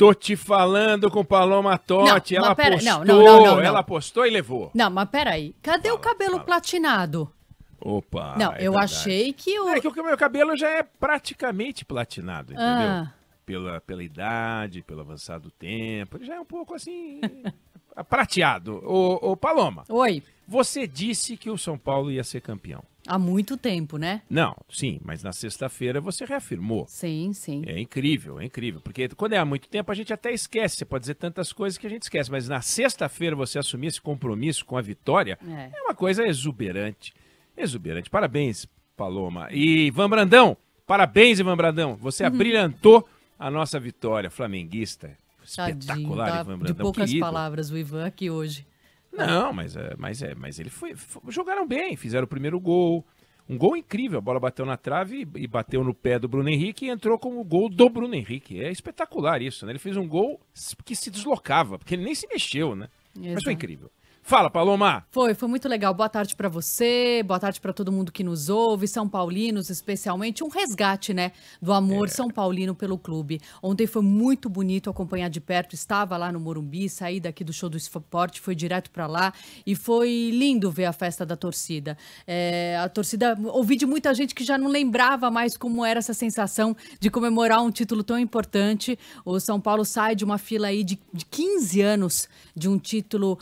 Tô te falando com Paloma Totti. ela pera... postou. Não, não, ela postou e levou. Não, mas peraí. Cadê fala, o cabelo fala. platinado? Opa. Não, é eu verdade. achei que o. Eu... É que o meu cabelo já é praticamente platinado, entendeu? Ah. Pela, pela idade, pelo avançado do tempo. Ele já é um pouco assim. prateado. Ô, ô, Paloma. Oi. Você disse que o São Paulo ia ser campeão. Há muito tempo, né? Não, sim, mas na sexta-feira você reafirmou. Sim, sim. É incrível, é incrível. Porque quando é há muito tempo, a gente até esquece. Você pode dizer tantas coisas que a gente esquece. Mas na sexta-feira você assumir esse compromisso com a vitória é, é uma coisa exuberante. Exuberante. Parabéns, Paloma. E Ivan Brandão, parabéns, Ivan Brandão. Você uhum. abrilhantou a nossa vitória flamenguista. Espetacular, Tadinho, tá Ivan Brandão. De poucas palavras, o Ivan aqui hoje. Não, mas, é, mas, é, mas ele foi, foi, Jogaram bem, fizeram o primeiro gol. Um gol incrível, a bola bateu na trave e bateu no pé do Bruno Henrique e entrou como gol do Bruno Henrique. É espetacular isso, né? Ele fez um gol que se deslocava, porque ele nem se mexeu, né? Exato. Mas foi incrível. Fala, Paloma. Foi, foi muito legal. Boa tarde para você, boa tarde para todo mundo que nos ouve, São Paulinos especialmente. Um resgate, né, do amor é. São Paulino pelo clube. Ontem foi muito bonito acompanhar de perto. Estava lá no Morumbi, saí daqui do show do esporte, foi direto para lá e foi lindo ver a festa da torcida. É, a torcida, ouvi de muita gente que já não lembrava mais como era essa sensação de comemorar um título tão importante. O São Paulo sai de uma fila aí de, de 15 anos de um título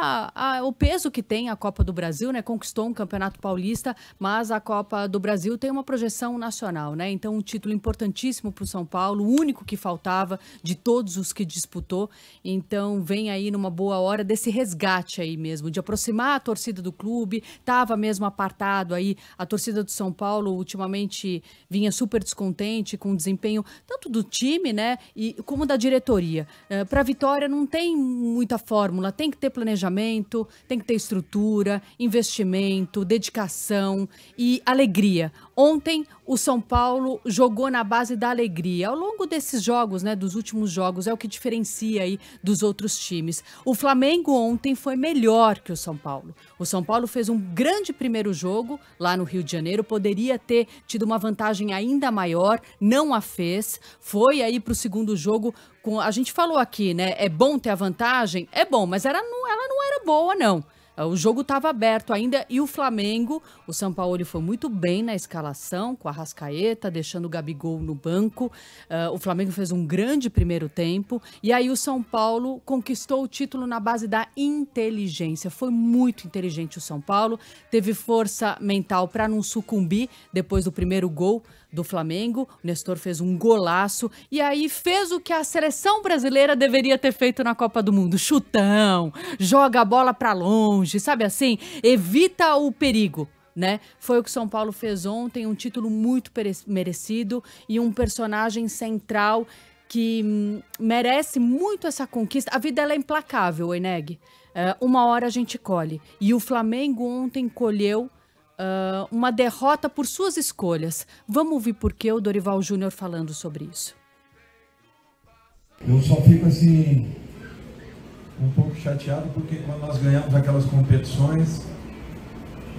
a, o peso que tem a Copa do Brasil, né? Conquistou um campeonato paulista, mas a Copa do Brasil tem uma projeção nacional, né? Então, um título importantíssimo para o São Paulo, o único que faltava de todos os que disputou. Então, vem aí numa boa hora desse resgate aí mesmo, de aproximar a torcida do clube. Tava mesmo apartado aí a torcida do São Paulo ultimamente vinha super descontente com o desempenho tanto do time, né, e como da diretoria. É, eh, para a vitória não tem muita fórmula, tem que ter planejamento planejamento, tem que ter estrutura, investimento, dedicação e alegria. Ontem, o São Paulo jogou na base da alegria. Ao longo desses jogos, né, dos últimos jogos, é o que diferencia aí dos outros times. O Flamengo ontem foi melhor que o São Paulo. O São Paulo fez um grande primeiro jogo lá no Rio de Janeiro, poderia ter tido uma vantagem ainda maior, não a fez. Foi aí para o segundo jogo com a gente falou aqui, né? É bom ter a vantagem, é bom, mas era, ela não era boa não. Ah, o jogo estava aberto ainda e o Flamengo, o São Paulo foi muito bem na escalação, com a Rascaeta, deixando o Gabigol no banco. Uh, o Flamengo fez um grande primeiro tempo e aí o São Paulo conquistou o título na base da inteligência. Foi muito inteligente o São Paulo, teve força mental para não sucumbir depois do primeiro gol do Flamengo. O Nestor fez um golaço e aí fez o que a seleção brasileira deveria ter feito na Copa do Mundo: chutão, joga a bola para longe, sabe assim? Evita o perigo. Né? Foi o que São Paulo fez ontem, um título muito merecido e um personagem central que hum, merece muito essa conquista. A vida é implacável, Eneg. É, uma hora a gente colhe. E o Flamengo ontem colheu uh, uma derrota por suas escolhas. Vamos ouvir por que o Dorival Júnior falando sobre isso. Eu só fico assim um pouco chateado porque quando nós ganhamos aquelas competições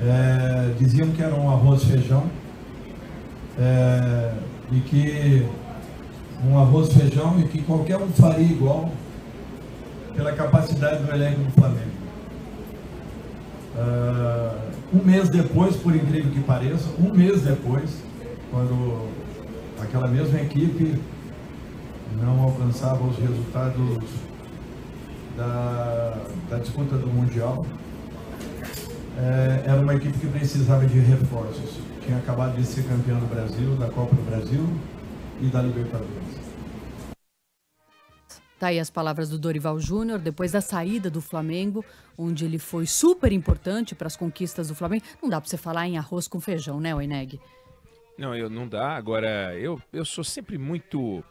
é, diziam que era um arroz feijão é, e que um arroz feijão e que qualquer um faria igual pela capacidade do elenco do Flamengo. Ah, um mês depois, por incrível que pareça, um mês depois, quando aquela mesma equipe não alcançava os resultados da, da disputa do Mundial, é, era uma equipe que precisava de reforços. Tinha acabado de ser campeão do Brasil, da Copa do Brasil e da Libertadores. Tá aí as palavras do Dorival Júnior depois da saída do Flamengo, onde ele foi super importante para as conquistas do Flamengo. Não dá para você falar em arroz com feijão, né, Oineg? Não, eu não dá. Agora, eu, eu sou sempre muito.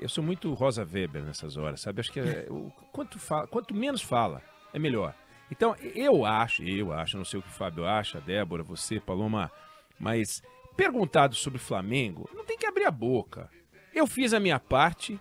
Eu sou muito Rosa Weber nessas horas, sabe? Acho que é, eu, quanto, fala, quanto menos fala, é melhor. Então, eu acho, eu acho, não sei o que o Fábio acha, Débora, você, Paloma, mas perguntado sobre Flamengo, não tem que abrir a boca. Eu fiz a minha parte,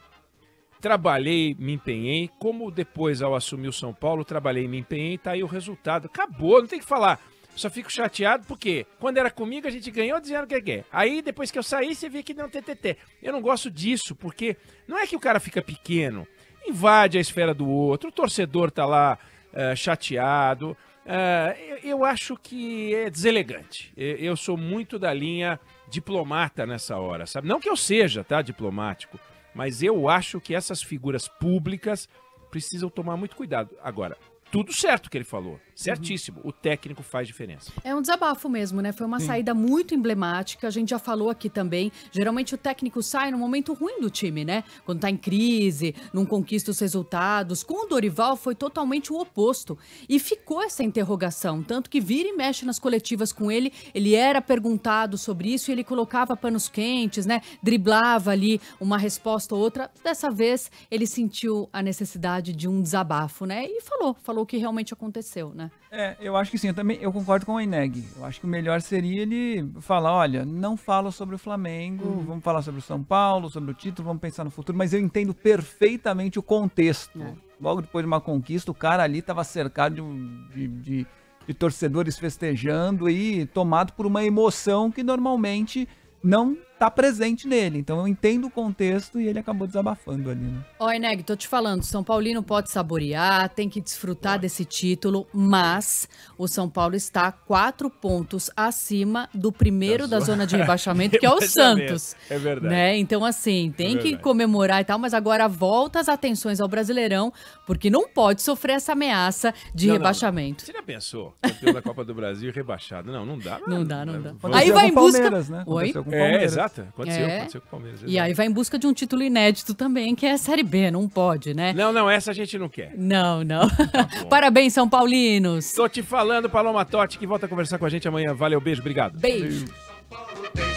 trabalhei, me empenhei, como depois ao assumir o São Paulo, trabalhei, me empenhei, tá aí o resultado. Acabou, não tem que falar. Só fico chateado porque quando era comigo a gente ganhou dizendo é que é. Aí depois que eu saí, você vê que não TTT. Eu não gosto disso, porque não é que o cara fica pequeno, invade a esfera do outro, o torcedor tá lá uh, chateado. Uh, eu, eu, acho que é deselegante. Eu, eu sou muito da linha diplomata nessa hora, sabe? Não que eu seja, tá? Diplomático mas eu acho que essas figuras públicas precisam tomar muito cuidado. Agora, tudo certo que ele falou. Uhum. Certíssimo. Uhum. O técnico faz diferença. É um desabafo mesmo, né? Foi uma saída muito emblemática. A gente já falou aqui também. Geralmente o técnico sai no momento ruim do time, né? Quando tá em crise, não conquista os resultados. Com o Dorival foi totalmente o oposto. E ficou essa interrogação. Tanto que vira e mexe nas coletivas com ele. Ele era perguntado sobre isso e ele colocava panos quentes, né? Driblava ali uma resposta ou outra. Dessa vez ele sentiu a necessidade de um desabafo, né? E falou, falou o que realmente aconteceu, né? É, eu acho que sim, eu também eu concordo com o Eneg. Eu acho que o melhor seria ele falar, olha, não falo sobre o Flamengo, hum. vamos falar sobre o São Paulo, sobre o título, vamos pensar no futuro, mas eu entendo perfeitamente o contexto. É. Logo depois de uma conquista, o cara ali estava cercado de, de, de, de torcedores festejando e tomado por uma emoção que normalmente não tá presente nele. Então eu entendo o contexto e ele acabou desabafando ali, né? Ó, Eneg, tô te falando, São Paulino pode saborear, tem que desfrutar desse título, mas o São Paulo está quatro pontos acima do primeiro da, zona de rebaixamento, que é o é Santos. É verdade. Né? Então, assim, é tem é que comemorar e tal, mas agora volta as atenções ao Brasileirão, porque não pode sofrer essa ameaça de não, rebaixamento. Não. Você já pensou? Campeão da Copa do Brasil rebaixado. Não, não dá. Não, não dá, não dá. Aí vai em busca... Né? Oi? É, exato empata. Aconteceu, é. aconteceu com o Palmeiras. E aí vai em busca de um título inédito também, que é a Série B, não pode, né? Não, não, essa a gente não quer. Não, não. Tá Parabéns, São Paulinos. Tô te falando, Paloma Totti, que volta a conversar com a gente amanhã. Valeu, beijo, obrigado. Beijo. beijo.